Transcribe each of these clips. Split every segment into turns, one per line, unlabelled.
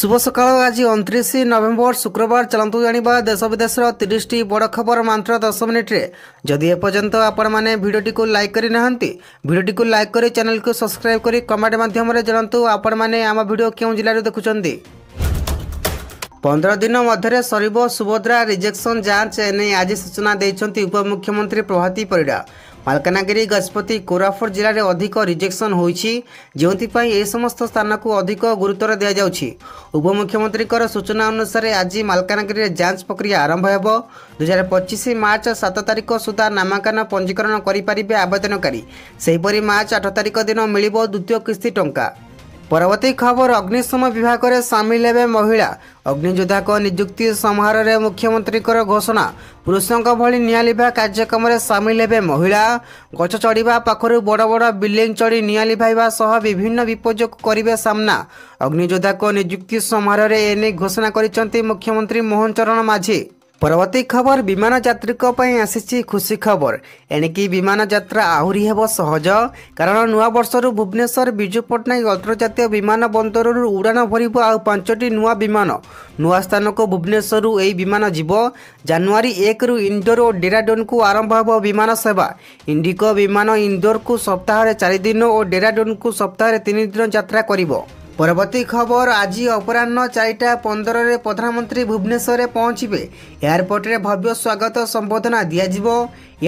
ଶୁଭ ସକାଳ ଆଜି ଅଣତିରିଶ ନଭେମ୍ବର ଶୁକ୍ରବାର ଚାଲନ୍ତୁ ଜାଣିବା ଦେଶ ବିଦେଶର ତିରିଶଟି ବଡ଼ ଖବର ମାତ୍ର ଦଶ ମିନିଟ୍ରେ ଯଦି ଏପର୍ଯ୍ୟନ୍ତ ଆପଣମାନେ ଭିଡ଼ିଓଟିକୁ ଲାଇକ୍ କରିନାହାନ୍ତି ଭିଡ଼ିଓଟିକୁ ଲାଇକ୍ କରି ଚ୍ୟାନେଲକୁ ସବସ୍କ୍ରାଇବ୍ କରି କମେଣ୍ଟ ମାଧ୍ୟମରେ ଜଣାନ୍ତୁ ଆପଣମାନେ ଆମ ଭିଡ଼ିଓ କେଉଁ ଜିଲ୍ଲାରୁ ଦେଖୁଛନ୍ତି ପନ୍ଦର ଦିନ ମଧ୍ୟରେ ସରିବ ସୁଭଦ୍ରା ରିଜେକ୍ସନ ଯାଞ୍ଚ ନେଇ ଆଜି ସୂଚନା ଦେଇଛନ୍ତି ଉପମୁଖ୍ୟମନ୍ତ୍ରୀ ପ୍ରଭାତୀ ପରିଡ଼ା ମାଲକାନଗିରି ଗଜପତି କୋରାପୁଟ ଜିଲ୍ଲାରେ ଅଧିକ ରିଜେକ୍ସନ ହୋଇଛି ଯେଉଁଥିପାଇଁ ଏ ସମସ୍ତ ସ୍ଥାନକୁ ଅଧିକ ଗୁରୁତ୍ୱର ଦିଆଯାଉଛି ଉପମୁଖ୍ୟମନ୍ତ୍ରୀଙ୍କର ସୂଚନା ଅନୁସାରେ ଆଜି ମାଲକାନଗିରିରେ ଯାଞ୍ଚ ପ୍ରକ୍ରିୟା ଆରମ୍ଭ ହେବ ଦୁଇହଜାର ପଚିଶ ମାର୍ଚ୍ଚ ସାତ ତାରିଖ ସୁଦ୍ଧା ନାମାଙ୍କନ ପଞ୍ଜୀକରଣ କରିପାରିବେ ଆବେଦନକାରୀ ସେହିପରି ମାର୍ଚ୍ଚ ଆଠ ତାରିଖ ଦିନ ମିଳିବ ଦ୍ୱିତୀୟ କିସ୍ତି ଟଙ୍କା পরবর্তী খবর অগ্নিশম বিভাগের সামিল হবে মহিলা অগ্নিযোদ্ধাক নিযুক্তি সমারোহে মুখ্যমন্ত্রীকর ঘোষণা পুরুষঙ্ ভি নিয়াঁ লিভা কার্যক্রমে সামিল হবে মহিলা গছ চড়া পাখু বড় বড় বিল্ডিং চড়ি নিয়াঁ লিভাইবা সহ বিভিন্ন বিপর্যয় করবে সামনা অগ্নিযোদ্ধাক নিযুক্তি সমারোহে এনে ঘোষণা করেছেন মুখ্যমন্ত্রী মোহন চরণ মাঝি ପରବର୍ତ୍ତୀ ଖବର ବିମାନ ଯାତ୍ରୀଙ୍କ ପାଇଁ ଆସିଛି ଖୁସି ଖବର ଏଣିକି ବିମାନ ଯାତ୍ରା ଆହୁରି ହେବ ସହଜ କାରଣ ନୂଆବର୍ଷରୁ ଭୁବନେଶ୍ୱର ବିଜୁ ପଟ୍ଟନାୟକ ଅନ୍ତର୍ଜାତୀୟ ବିମାନ ବନ୍ଦରରୁ ଉଡ଼ାଣ ଭରିବ ଆଉ ପାଞ୍ଚଟି ନୂଆ ବିମାନ ନୂଆ ସ୍ଥାନକୁ ଭୁବନେଶ୍ୱରରୁ ଏହି ବିମାନ ଯିବ ଜାନୁଆରୀ ଏକରୁ ଇନ୍ଦୋର ଓ ଡେରାଡୋନ୍କୁ ଆରମ୍ଭ ହେବ ବିମାନ ସେବା ଇଣ୍ଡିକୋ ବିମାନ ଇନ୍ଦୋରକୁ ସପ୍ତାହରେ ଚାରିଦିନ ଓ ଡେରାଡୋନ୍କୁ ସପ୍ତାହରେ ତିନିଦିନ ଯାତ୍ରା କରିବ ପରବର୍ତ୍ତୀ ଖବର ଆଜି ଅପରାହ୍ନ ଚାରିଟା ପନ୍ଦରରେ ପ୍ରଧାନମନ୍ତ୍ରୀ ଭୁବନେଶ୍ୱରରେ ପହଞ୍ଚିବେ ଏୟାରପୋର୍ଟରେ ଭବ୍ୟ ସ୍ୱାଗତ ସମ୍ବୋଧନା ଦିଆଯିବ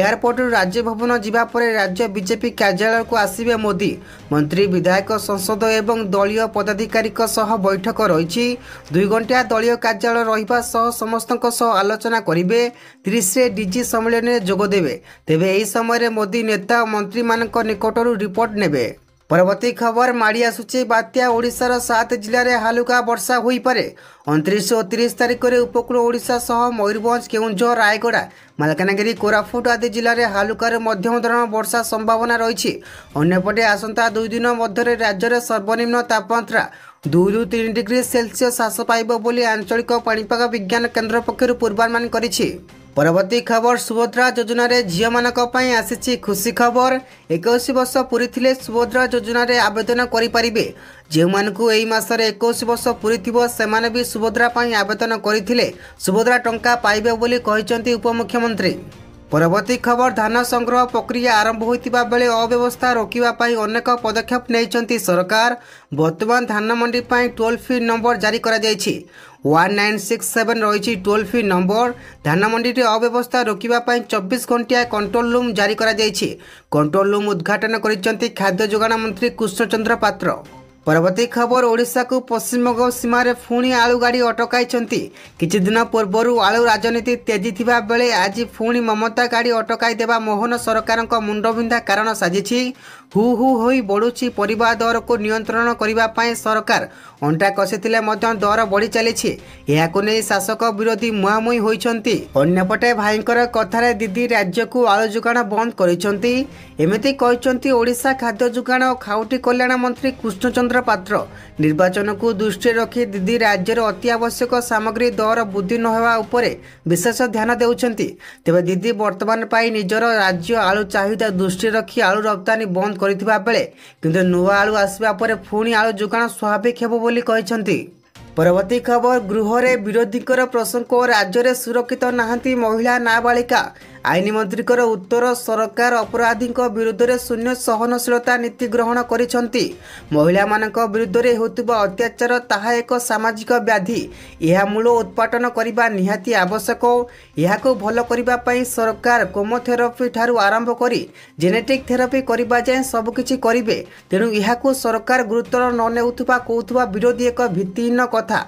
ଏୟାରପୋର୍ଟରୁ ରାଜ୍ୟ ଭବନ ଯିବା ପରେ ରାଜ୍ୟ ବିଜେପି କାର୍ଯ୍ୟାଳୟକୁ ଆସିବେ ମୋଦି ମନ୍ତ୍ରୀ ବିଧାୟକ ସଂସଦ ଏବଂ ଦଳୀୟ ପଦାଧିକାରୀଙ୍କ ସହ ବୈଠକ ରହିଛି ଦୁଇ ଘଣ୍ଟିଆ ଦଳୀୟ କାର୍ଯ୍ୟାଳୟ ରହିବା ସହ ସମସ୍ତଙ୍କ ସହ ଆଲୋଚନା କରିବେ ତିରିଶରେ ଡିଜି ସମ୍ମିଳନୀରେ ଯୋଗଦେବେ ତେବେ ଏହି ସମୟରେ ମୋଦି ନେତା ଓ ମନ୍ତ୍ରୀମାନଙ୍କ ନିକଟରୁ ରିପୋର୍ଟ ନେବେ ପରବର୍ତ୍ତୀ ଖବର ମାଡ଼ି ଆସୁଛି ବାତ୍ୟା ଓଡ଼ିଶାର ସାତ ଜିଲ୍ଲାରେ ହାଲୁକା ବର୍ଷା ହୋଇପାରେ ଅଣତିରିଶ ଓ ତିରିଶ ତାରିଖରେ ଉପକୂଳ ଓଡ଼ିଶା ସହ ମୟୂରଭଞ୍ଜ କେଉଁଝର ରାୟଗଡ଼ା ମାଲକାନଗିରି କୋରାପୁଟ ଆଦି ଜିଲ୍ଲାରେ ହାଲୁକାରେ ମଧ୍ୟମ ଧରଣର ବର୍ଷା ସମ୍ଭାବନା ରହିଛି ଅନ୍ୟପଟେ ଆସନ୍ତା ଦୁଇ ଦିନ ମଧ୍ୟରେ ରାଜ୍ୟରେ ସର୍ବନିମ୍ନ ତାପମାତ୍ରା ଦୁଇରୁ ତିନି ଡିଗ୍ରୀ ସେଲସିୟସ୍ ହ୍ରାସ ପାଇବ ବୋଲି ଆଞ୍ଚଳିକ ପାଣିପାଗ ବିଜ୍ଞାନ କେନ୍ଦ୍ର ପକ୍ଷରୁ ପୂର୍ବାନୁମାନ କରିଛି ପରବର୍ତ୍ତୀ ଖବର ସୁଭଦ୍ରା ଯୋଜନାରେ ଝିଅମାନଙ୍କ ପାଇଁ ଆସିଛି ଖୁସି ଖବର ଏକୋଇଶ ବର୍ଷ ପୁରିଥିଲେ ସୁଭଦ୍ରା ଯୋଜନାରେ ଆବେଦନ କରିପାରିବେ ଯେଉଁମାନଙ୍କୁ ଏହି ମାସରେ ଏକୋଇଶ ବର୍ଷ ପୁରିଥିବ ସେମାନେ ବି ସୁଭଦ୍ରା ପାଇଁ ଆବେଦନ କରିଥିଲେ ସୁଭଦ୍ରା ଟଙ୍କା ପାଇବେ ବୋଲି କହିଛନ୍ତି ଉପମୁଖ୍ୟମନ୍ତ୍ରୀ ପରବର୍ତ୍ତୀ ଖବର ଧାନ ସଂଗ୍ରହ ପ୍ରକ୍ରିୟା ଆରମ୍ଭ ହୋଇଥିବା ବେଳେ ଅବ୍ୟବସ୍ଥା ରୋକିବା ପାଇଁ ଅନେକ ପଦକ୍ଷେପ ନେଇଛନ୍ତି ସରକାର ବର୍ତ୍ତମାନ ଧାନ পাই টোল ଟୋଲ୍ নম্বর জারি করা যাই ওয়ান নাইন সিক্স সেভেন রয়েছে টোল ফ্রি নম্বর ধানমন্ডিতে অব্যবস্থা রোকিবা পাই চব্বিশ ঘণ্টিয়া কন্ট্রোল রুম জারি করা যাই কন্ট্রোল রুম উদ্ঘাটন করেছেন খাদ্য যোগান মন্ত্রী কৃষ্ণচন্দ্র পাত্র ପରବର୍ତ୍ତୀ ଖବର ଓଡ଼ିଶାକୁ ପଶ୍ଚିମବଙ୍ଗ ସୀମାରେ ପୁଣି ଆଳୁ ଗାଡ଼ି ଅଟକାଇଛନ୍ତି କିଛି ଦିନ ପୂର୍ବରୁ ଆଳୁ ରାଜନୀତି ତେଜିଥିବା ବେଳେ ଆଜି ପୁଣି ମମତା ଗାଡ଼ି ଅଟକାଇ ଦେବା ମୋହନ ସରକାରଙ୍କ ମୁଣ୍ଡବିନ୍ଧା କାରଣ ସାଜିଛି ହୁ ହୁ ହୋଇ ବଢ଼ୁଛି ପରିବା ଦରକୁ ନିୟନ୍ତ୍ରଣ କରିବା ପାଇଁ ସରକାର ଅଣ୍ଟା କଷିଥିଲେ ମଧ୍ୟ ଦର ବଢ଼ି ଚାଲିଛି ଏହାକୁ ନେଇ ଶାସକ ବିରୋଧୀ ମୁହାଁମୁହିଁ ହୋଇଛନ୍ତି ଅନ୍ୟପଟେ ଭାଇଙ୍କର କଥାରେ ଦିଦି ରାଜ୍ୟକୁ ଆଳୁ ଯୋଗାଣ ବନ୍ଦ କରିଛନ୍ତି ଏମିତି କହିଛନ୍ତି ଓଡ଼ିଶା ଖାଦ୍ୟ ଯୋଗାଣ ଓ ଖାଉଟି କଲ୍ୟାଣ ମନ୍ତ୍ରୀ କୃଷ୍ଣଚନ୍ଦ୍ର ରାମଚନ୍ଦ୍ର ପାତ୍ର ନିର୍ବାଚନକୁ ଦୃଷ୍ଟିରେ ରଖି ଦିଦି ରାଜ୍ୟରେ ଅତି ଆବଶ୍ୟକ ସାମଗ୍ରୀ ଦର ବୃଦ୍ଧି ନ ହେବା ଉପରେ ବିଶେଷ ଧ୍ୟାନ ଦେଉଛନ୍ତି ତେବେ ଦିଦି ବର୍ତ୍ତମାନ ପାଇଁ ନିଜର ରାଜ୍ୟ ଆଳୁ ଚାହିଦା ଦୃଷ୍ଟିରେ ରଖି ଆଳୁ ରପ୍ତାନୀ ବନ୍ଦ କରିଥିବା ବେଳେ କିନ୍ତୁ ନୂଆ ଆଳୁ ଆସିବା ପରେ ପୁଣି ଆଳୁ ଯୋଗାଣ ସ୍ୱାଭାବିକ ହେବ ବୋଲି କହିଛନ୍ତି ପରବର୍ତ୍ତୀ ଖବର ଗୃହରେ ବିରୋଧୀଙ୍କର ପ୍ରସଙ୍ଗ ରାଜ୍ୟରେ ସୁରକ୍ଷିତ ନାହାନ୍ତି ମହିଳା ନାବାଳିକା ଆଇନମନ୍ତ୍ରୀଙ୍କର ଉତ୍ତର ସରକାର ଅପରାଧୀଙ୍କ ବିରୁଦ୍ଧରେ ଶୂନ୍ୟ ସହନଶୀଳତା ନୀତି ଗ୍ରହଣ କରିଛନ୍ତି ମହିଳାମାନଙ୍କ ବିରୁଦ୍ଧରେ ହେଉଥିବା ଅତ୍ୟାଚାର ତାହା ଏକ ସାମାଜିକ ବ୍ୟାଧି ଏହା ମୂଳ ଉତ୍ପାଟନ କରିବା ନିହାତି ଆବଶ୍ୟକ ଏହାକୁ ଭଲ କରିବା ପାଇଁ ସରକାର କ୍ରୋମୋଥେରାପି ଠାରୁ ଆରମ୍ଭ କରି ଜେନେଟିକ୍ ଥେରାପି କରିବା ଯାଏଁ ସବୁକିଛି କରିବେ ତେଣୁ ଏହାକୁ ସରକାର ଗୁରୁତ୍ୱର ନ ନେଉଥିବା କହୁଥିବା ବିରୋଧୀ ଏକ ଭିତ୍ତିହୀନ କଥା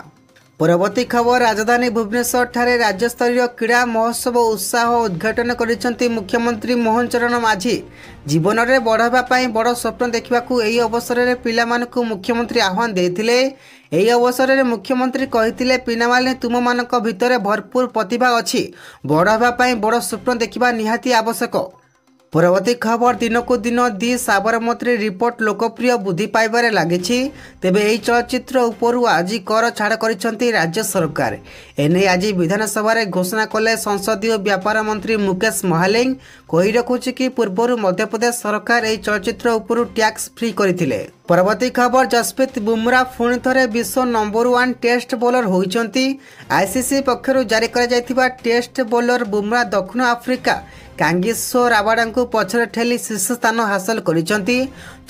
ପରବର୍ତ୍ତୀ ଖବର ରାଜଧାନୀ ଭୁବନେଶ୍ୱରଠାରେ ରାଜ୍ୟସ୍ତରୀୟ କ୍ରୀଡ଼ା ମହୋତ୍ସବ ଉତ୍ସାହ ଉଦ୍ଘାଟନ କରିଛନ୍ତି ମୁଖ୍ୟମନ୍ତ୍ରୀ ମୋହନ ଚରଣ ମାଝି ଜୀବନରେ ହେବା ପାଇଁ ବଡ଼ ସ୍ୱପ୍ନ ଦେଖିବାକୁ ଏହି ଅବସରରେ ପିଲାମାନଙ୍କୁ ମୁଖ୍ୟମନ୍ତ୍ରୀ ଆହ୍ୱାନ ଦେଇଥିଲେ ଏହି ଅବସରରେ ମୁଖ୍ୟମନ୍ତ୍ରୀ କହିଥିଲେ ପିଲାମାନେ ତୁମମାନଙ୍କ ଭିତରେ ଭରପୁର ପ୍ରତିଭା ଅଛି ବଡ଼ ହେବା ପାଇଁ ବଡ଼ ସ୍ୱପ୍ନ ଦେଖିବା ନିହାତି ଆବଶ୍ୟକ পরবর্তী খবর দিনকু দিন দি সাবরমতী রিপোর্ট লোকপ্রিয় বৃদ্ধি পাইবার লাগিছি তেবে এই চলচ্চিত্র উপরু আজ কর ছাড় করেছেন রাজ্য সরকার এনে আজ বিধানসভার ঘোষণা কলে সংসদীয় ব্যাপার মন্ত্রী মুকেশ মহালিং কই রাখুছি কি পূর্ব মধ্যপ্রদেশ সরকার এই চলচ্চিত্র উপরু ট্যাক্স ফ্রি করে পরবর্তী খবর যশপ্রীত বুমরা পুনি থরে বিশ্ব নম্বর ওয়ান টেস্ট বোলর হয়েছেন আইসিসি পক্ষ জারি করা টেস্ট বোলর বুমরা দক্ষিণ আফ্রিকা କାଙ୍ଗିଶୋ ରାବାଡ଼ାଙ୍କୁ ପଛରେ ଠେଲି ଶୀର୍ଷ ସ୍ଥାନ ହାସଲ କରିଛନ୍ତି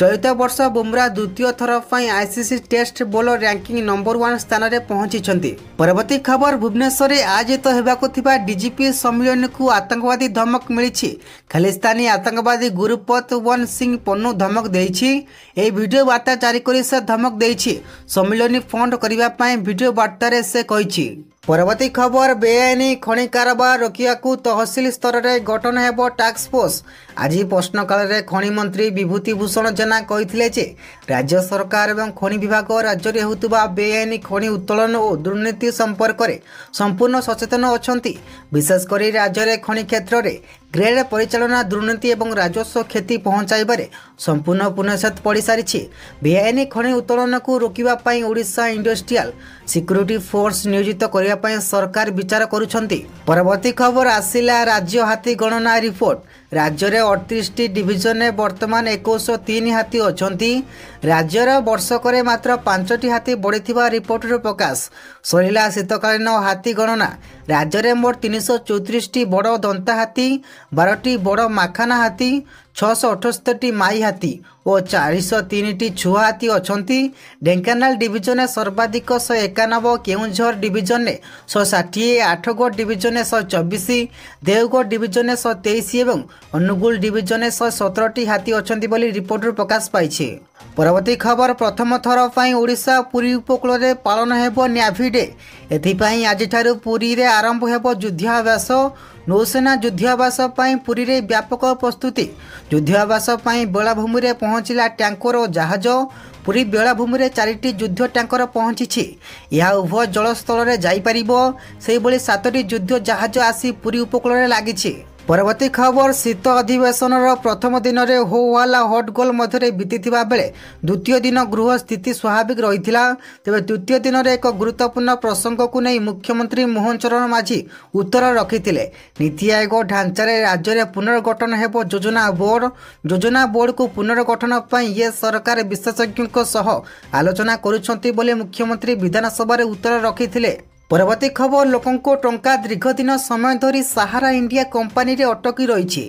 ଚଳିତ ବର୍ଷ ବୁମ୍ରା ଦ୍ୱିତୀୟ ଥର ପାଇଁ ICC test bowler ranking number one ସ୍ଥାନରେ ପହଞ୍ଚିଛନ୍ତି ପରବର୍ତ୍ତୀ ଖବର ଭୁବନେଶ୍ୱରରେ ଆୟୋଜିତ ହେବାକୁ ଥିବା ଡିଜିପି ସମ୍ମିଳନୀକୁ ଆତଙ୍କବାଦୀ ଧମକ ମିଳିଛି ଖାଲିସ୍ତାନୀ ଆତଙ୍କବାଦୀ ଗୁରୁପତ ୱନ୍ ସିଂ ପନ୍ନୁ ଧମକ ଦେଇଛି ଏହି ଭିଡ଼ିଓ ବାର୍ତ୍ତା ଜାରି କରି ସେ ଧମକ ଦେଇଛି ସମ୍ମିଳନୀ ଫଣ୍ଡ କରିବା ପାଇଁ ଭିଡ଼ିଓ ବାର୍ତ୍ତାରେ ସେ କହିଛି ପରବର୍ତ୍ତୀ ଖବର ବେଆଇନ ଖଣି କାରବାର ରୋକିବାକୁ ତହସିଲ ସ୍ତରରେ ଗଠନ ହେବ ଟାସ୍କଫୋର୍ସ ଆଜି ପ୍ରଶ୍ନକାଳରେ ଖଣି ମନ୍ତ୍ରୀ ବିଭୂତି ଭୂଷଣ ଜେନା କହିଥିଲେ ଯେ ରାଜ୍ୟ ସରକାର ଏବଂ ଖଣି ବିଭାଗ ରାଜ୍ୟରେ ହେଉଥିବା ବେଆଇନ ଖଣି ଉତ୍ତୋଳନ ଓ ଦୁର୍ନୀତି ସମ୍ପର୍କରେ ସମ୍ପୂର୍ଣ୍ଣ ସଚେତନ ଅଛନ୍ତି ବିଶେଷ କରି ରାଜ୍ୟରେ ଖଣି କ୍ଷେତ୍ରରେ ଗ୍ରେଡ୍ ପରିଚାଳନା ଦୁର୍ନୀତି ଏବଂ ରାଜସ୍ୱ କ୍ଷତି ପହଞ୍ଚାଇବାରେ ସମ୍ପୂର୍ଣ୍ଣ ପୁନଃସେତ ପଡ଼ିସାରିଛି ବେଆଇନ ଖଣି ଉତ୍ତୋଳନକୁ ରୋକିବା ପାଇଁ ଓଡ଼ିଶା ଇଣ୍ଡଷ୍ଟ୍ରିଆଲ ସିକ୍ୟୁରିଟି ଫୋର୍ସ ନିୟୋଜିତ କରିବା ପାଇଁ ସରକାର ବିଚାର କରୁଛନ୍ତି ପରବର୍ତ୍ତୀ ଖବର ଆସିଲା ରାଜ୍ୟ ହାତୀ ଗଣନା ରିପୋର୍ଟ ରାଜ୍ୟରେ ଅଠତିରିଶଟି ଡିଭିଜନରେ ବର୍ତ୍ତମାନ ଏକୋଇଶହ ତିନି ହାତୀ ଅଛନ୍ତି ରାଜ୍ୟର ବର୍ଷକରେ ମାତ୍ର ପାଞ୍ଚଟି ହାତୀ ବଢ଼ିଥିବା ରିପୋର୍ଟରୁ ପ୍ରକାଶ ସରିଲା ଶୀତକାଳୀନ ହାତୀ ଗଣନା ରାଜ୍ୟରେ ମୋଟ ତିନିଶହ ଚଉତିରିଶଟି ବଡ଼ ଦନ୍ତା ହାତୀ ବାରଟି ବଡ଼ ମାଖାନା ହାତୀ ଛଅଶହ ଅଠସ୍ତରୀଟି ମାଇ ହାତୀ ଓ ଚାରିଶହ ତିନିଟି ଛୁଆ ହାତୀ ଅଛନ୍ତି ଢେଙ୍କାନାଳ ଡିଭିଜନରେ ସର୍ବାଧିକ ଶହେ ଏକାନବେ କେଉଁଝର ଡିଭିଜନରେ ଶହେ ଷାଠିଏ ଆଠଗଡ଼ ଡିଭିଜନରେ ଶହେ ଚବିଶ ଦେଓଗଡ଼ ଡିଭିଜନରେ ଶହେ ତେଇଶ ଏବଂ ଅନୁଗୁଳ ଡିଭିଜନରେ ଶହେ ସତରଟି ହାତୀ ଅଛନ୍ତି ବୋଲି ରିପୋର୍ଟରୁ ପ୍ରକାଶ ପାଇଛି ପରବର୍ତ୍ତୀ ଖବର ପ୍ରଥମ ଥର ପାଇଁ ଓଡ଼ିଶା ପୁରୀ ଉପକୂଳରେ ପାଳନ ହେବ ନ୍ୟାଭି ଡେ ଏଥିପାଇଁ ଆଜିଠାରୁ ପୁରୀରେ ଆରମ୍ଭ ହେବ ଯୁଦ୍ଧାଭ୍ୟାସ ନୌସେନା ଯୁଦ୍ଧାଭ୍ୟାସ ପାଇଁ ପୁରୀରେ ବ୍ୟାପକ ପ୍ରସ୍ତୁତି ଯୁଦ୍ଧାଭ୍ୟାସ ପାଇଁ ବେଳାଭୂମିରେ ପହଞ୍ଚିଲା ଟ୍ୟାଙ୍କର ଓ ଜାହାଜ ପୁରୀ ବେଳାଭୂମିରେ ଚାରିଟି ଯୁଦ୍ଧ ଟ୍ୟାଙ୍କର ପହଞ୍ଚିଛି ଏହା ଉଭୟ ଜଳସ୍ଥଳରେ ଯାଇପାରିବ ସେହିଭଳି ସାତଟି ଯୁଦ୍ଧ ଜାହାଜ ଆସି ପୁରୀ ଉପକୂଳରେ ଲାଗିଛି ପରବର୍ତ୍ତୀ ଖବର ଶୀତ ଅଧିବେଶନର ପ୍ରଥମ ଦିନରେ ହୋୱାଲା ଗୋଲ୍ ମଧ୍ୟରେ ବିତିଥିବା ବେଳେ ଦ୍ୱିତୀୟ ଦିନ ଗୃହ ସ୍ଥିତି ସ୍ୱାଭାବିକ ରହିଥିଲା ତେବେ ତୃତୀୟ ଦିନରେ ଏକ ଗୁରୁତ୍ୱପୂର୍ଣ୍ଣ ପ୍ରସଙ୍ଗକୁ ନେଇ ମୁଖ୍ୟମନ୍ତ୍ରୀ ମୋହନ ଚରଣ ମାଝୀ ଉତ୍ତର ରଖିଥିଲେ ନୀତି ଆୟୋଗ ଢାଞ୍ଚାରେ ରାଜ୍ୟରେ ପୁନର୍ଗଠନ ହେବ ଯୋଜନା ବୋର୍ଡ଼ ଯୋଜନା ବୋର୍ଡ଼କୁ ପୁନର୍ଗଠନ ପାଇଁ ଏ ସରକାର ବିଶେଷଜ୍ଞଙ୍କ ସହ ଆଲୋଚନା କରୁଛନ୍ତି ବୋଲି ମୁଖ୍ୟମନ୍ତ୍ରୀ ବିଧାନସଭାରେ ଉତ୍ତର ରଖିଥିଲେ ପରବର୍ତ୍ତୀ ଖବର ଲୋକଙ୍କ ଟଙ୍କା ଦୀର୍ଘଦିନ ସମୟ ଧରି ସାହାରା ଇଣ୍ଡିଆ କମ୍ପାନୀରେ ଅଟକି ରହିଛି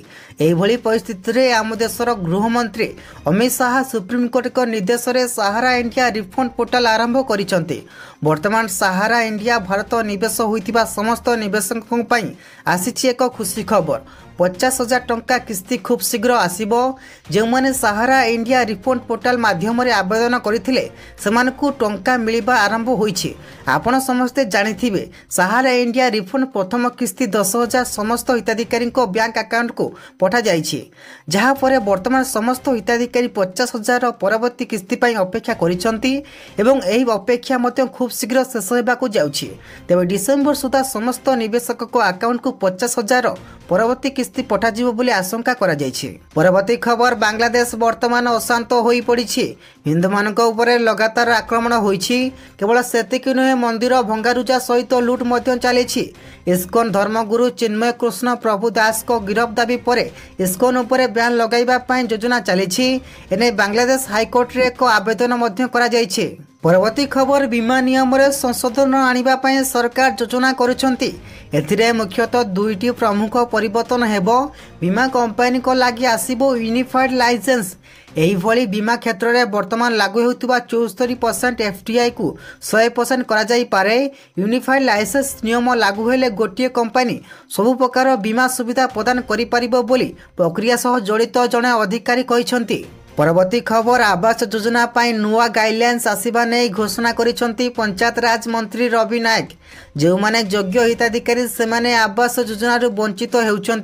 ଏହିଭଳି ପରିସ୍ଥିତିରେ ଆମ ଦେଶର ଗୃହମନ୍ତ୍ରୀ ଅମିତ ଶାହା ସୁପ୍ରିମକୋର୍ଟଙ୍କ ନିର୍ଦ୍ଦେଶରେ ସାହାରା ଇଣ୍ଡିଆ ରିଫଣ୍ଡ ପୋର୍ଟାଲ ଆରମ୍ଭ କରିଛନ୍ତି ବର୍ତ୍ତମାନ ସାହାରା ଇଣ୍ଡିଆ ଭାରତ ନିବେଶ ହୋଇଥିବା ସମସ୍ତ ନିବେଶକଙ୍କ ପାଇଁ ଆସିଛି ଏକ ଖୁସି ଖବର ପଚାଶ ହଜାର ଟଙ୍କା କିସ୍ତି ଖୁବ୍ ଶୀଘ୍ର ଆସିବ ଯେଉଁମାନେ ସାହାରା ଇଣ୍ଡିଆ ରିଫଣ୍ଡ ପୋର୍ଟାଲ ମାଧ୍ୟମରେ ଆବେଦନ କରିଥିଲେ ସେମାନଙ୍କୁ ଟଙ୍କା ମିଳିବା ଆରମ୍ଭ ହୋଇଛି ଆପଣ ସମସ୍ତେ ଜାଣିଥିବେ ସାହାରା ଇଣ୍ଡିଆ ରିଫଣ୍ଡ ପ୍ରଥମ କିସ୍ତି ଦଶ ହଜାର ସମସ୍ତ ହିତାଧିକାରୀଙ୍କ ବ୍ୟାଙ୍କ ଆକାଉଣ୍ଟକୁ ପଠାଯାଇଛି ଯାହାପରେ ବର୍ତ୍ତମାନ ସମସ୍ତ ହିତାଧିକାରୀ ପଚାଶ ହଜାରର ପରବର୍ତ୍ତୀ କିସ୍ତି ପାଇଁ ଅପେକ୍ଷା କରିଛନ୍ତି ଏବଂ ଏହି ଅପେକ୍ଷା ମଧ୍ୟ ଖୁବ୍ ଶୀଘ୍ର ଶେଷ ହେବାକୁ ଯାଉଛି ତେବେ ଡିସେମ୍ବର ସୁଦ୍ଧା ସମସ୍ତ ନିବେଶକଙ୍କ ଆକାଉଣ୍ଟକୁ ପଚାଶ ହଜାର ପରବର୍ତ୍ତୀ କିସ୍ତି কিস্তি পঠাযিব বলে আশঙ্কা କରାଯାଇଛି ପରବର୍ତ୍ତୀ ଖବର ବାଂଲାଦେଶ ବର୍ତ୍ତମାନ ଅଶାନ୍ତ ହୋଇପଡ଼ିଛି ହିନ୍ଦୁମାନଙ୍କ ଉପରେ ଲଗାତାର ଆକ୍ରମଣ ହୋଇଛି କେବଳ ସେତିକି ନୁହେଁ ମନ୍ଦିର ଭଙ୍ଗାରୁଜା ସହିତ ଲୁଟ୍ ମଧ୍ୟ ଚାଲିଛି ଇସ୍କନ ଧର୍ମଗୁରୁ ଚିନ୍ମୟ କୃଷ୍ଣ ପ୍ରଭୁ ଦାସଙ୍କ ଗିରଫ ଦାବି ପରେ ଇସ୍କନ ଉପରେ ବ୍ୟାନ୍ ଲଗାଇବା ପାଇଁ ଯୋଜନା ଚାଲିଛି ଏନେଇ ବାଂଲାଦେଶ ହାଇକୋର୍ଟରେ ଏକ ଆବେଦନ ମଧ୍ୟ କରାଯାଇଛି ପରବର୍ତ୍ତୀ ଖବର ବୀମା ନିୟମରେ ସଂଶୋଧନ ଆଣିବା ପାଇଁ ସରକାର ଯୋଜନା କରୁଛନ୍ତି ଏଥିରେ ମୁଖ୍ୟତଃ ଦୁଇଟି ପ୍ରମୁଖ ପରିବର୍ତ୍ତନ ହେବ ବୀମା କମ୍ପାନୀଙ୍କ ଲାଗି ଆସିବ ୟୁନିଫାଏଡ୍ ଲାଇସେନ୍ସ ଏହିଭଳି ବୀମା କ୍ଷେତ୍ରରେ ବର୍ତ୍ତମାନ ଲାଗୁ ହେଉଥିବା ଚଉସ୍ତରୀ ପରସେଣ୍ଟ ଏଫ୍ଟିଆଇକୁ ଶହେ ପରସେଣ୍ଟ କରାଯାଇପାରେ ୟୁନିଫାଏଡ୍ ଲାଇସେନ୍ସ ନିୟମ ଲାଗୁ ହେଲେ ଗୋଟିଏ କମ୍ପାନୀ ସବୁ ପ୍ରକାର ବୀମା ସୁବିଧା ପ୍ରଦାନ କରିପାରିବ ବୋଲି ପ୍ରକ୍ରିୟା ସହ ଜଡ଼ିତ ଜଣେ ଅଧିକାରୀ କହିଛନ୍ତି পরবর্তী খবর আবাস যোজনা পাই নূয়া গাইডলাইন্স আসিবা নেই ঘোষণা করেছেন পঞ্চায়েতরাজ মন্ত্রী রবি নায়ক যে যোগ্য হিতাধিকারী সে আবাস যোজনার বঞ্চিত হেউছেন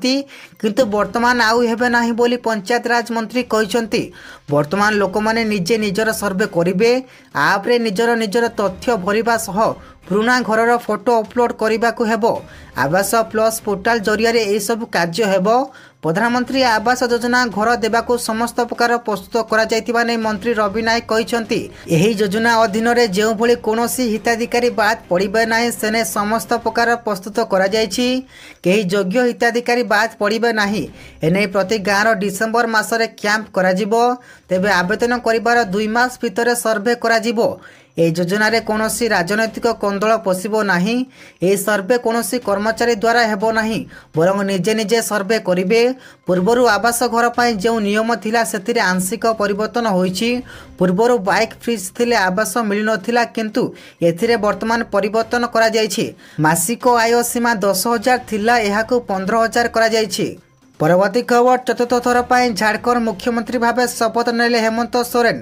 কিন্তু বর্তমান আউ হবে না বলে পঞ্চায়েতরাজ মন্ত্রী কিন্তু বর্তমান লোক নিজে নিজের সর্ভে করবে আপ্রে নিজের নিজের তথ্য ভরিবা সহ পুরোনা ঘরর ফটো অপলোড করা হব আবাস প্লস পোর্টাল জরিয়া এইসব কার্য হব ପ୍ରଧାନମନ୍ତ୍ରୀ ଆବାସ ଯୋଜନା ଘର ଦେବାକୁ ସମସ୍ତ ପ୍ରକାର ପ୍ରସ୍ତୁତ କରାଯାଇଥିବା ନେଇ ମନ୍ତ୍ରୀ ରବି ନାୟକ କହିଛନ୍ତି ଏହି ଯୋଜନା ଅଧୀନରେ ଯେଉଁଭଳି କୌଣସି ହିତାଧିକାରୀ ବାଦ୍ ପଡ଼ିବ ନାହିଁ ସେନେ ସମସ୍ତ ପ୍ରକାର ପ୍ରସ୍ତୁତ କରାଯାଇଛି କେହି ଯୋଗ୍ୟ ହିତାଧିକାରୀ ବାଦ୍ ପଡ଼ିବ ନାହିଁ ଏନେଇ ପ୍ରତି ଗାଁର ଡିସେମ୍ବର ମାସରେ କ୍ୟାମ୍ପ କରାଯିବ ତେବେ ଆବେଦନ କରିବାର ଦୁଇ ମାସ ଭିତରେ ସର୍ଭେ କରାଯିବ ଏହି ଯୋଜନାରେ କୌଣସି ରାଜନୈତିକ କନ୍ଦଳ ପଶିବ ନାହିଁ ଏହି ସର୍ଭେ କୌଣସି କର୍ମଚାରୀ ଦ୍ୱାରା ହେବ ନାହିଁ ବରଂ ନିଜେ ନିଜେ ସର୍ଭେ କରିବେ ପୂର୍ବରୁ ଆବାସ ଘର ପାଇଁ ଯେଉଁ ନିୟମ ଥିଲା ସେଥିରେ ଆଂଶିକ ପରିବର୍ତ୍ତନ ହୋଇଛି ପୂର୍ବରୁ ବାଇକ୍ ଫ୍ରିଜ୍ ଥିଲେ ଆବାସ ମିଳିନଥିଲା କିନ୍ତୁ ଏଥିରେ ବର୍ତ୍ତମାନ ପରିବର୍ତ୍ତନ କରାଯାଇଛି ମାସିକ ଆୟ ସୀମା ଦଶ ହଜାର ଥିଲା ଏହାକୁ ପନ୍ଦର ହଜାର କରାଯାଇଛି ପରବର୍ତ୍ତୀ ଖବର ଚତୁର୍ଥ ଥର ପାଇଁ ଝାଡ଼ଖଣ୍ଡ ମୁଖ୍ୟମନ୍ତ୍ରୀ ଭାବେ ଶପଥ ନେଲେ ହେମନ୍ତ ସୋରେନ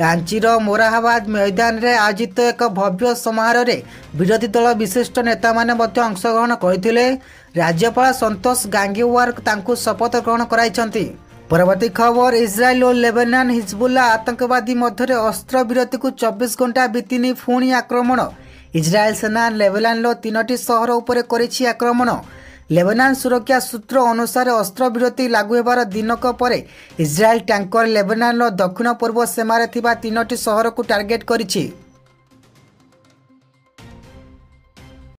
ରାଞ୍ଚିର ମୋରାହାବାଦ ମୈଦାନରେ ଆୟୋଜିତ ଏକ ଭବ୍ୟ ସମାରୋହରେ ବିରୋଧୀ ଦଳ ବିଶିଷ୍ଟ ନେତାମାନେ ମଧ୍ୟ ଅଂଶଗ୍ରହଣ କରିଥିଲେ ରାଜ୍ୟପାଳ ସନ୍ତୋଷ ଗାଙ୍ଗିୱାର ତାଙ୍କୁ ଶପଥ ଗ୍ରହଣ କରାଇଛନ୍ତି ପରବର୍ତ୍ତୀ ଖବର ଇସ୍ରାଏଲ ଓ ଲେବେନାନ ହିଜବୁଲ୍ଲା ଆତଙ୍କବାଦୀ ମଧ୍ୟରେ ଅସ୍ତ୍ରବିରତିକୁ ଚବିଶ ଘଣ୍ଟା ବିତିନି ପୁଣି ଆକ୍ରମଣ ଇସ୍ରାଏଲ ସେନା ଲେବେନାନର ତିନୋଟି ସହର ଉପରେ କରିଛି ଆକ୍ରମଣ ଲେବନାନ୍ ସୁରକ୍ଷା ସୂତ୍ର ଅନୁସାରେ ଅସ୍ତ୍ରବିରତି ଲାଗୁ ହେବାର ଦିନକ ପରେ ଇସ୍ରାଏଲ୍ ଟ୍ୟାଙ୍କର ଲେବନାନ୍ର ଦକ୍ଷିଣ ପୂର୍ବ ସୀମାରେ ଥିବା ତିନୋଟି ସହରକୁ ଟାର୍ଗେଟ୍ କରିଛି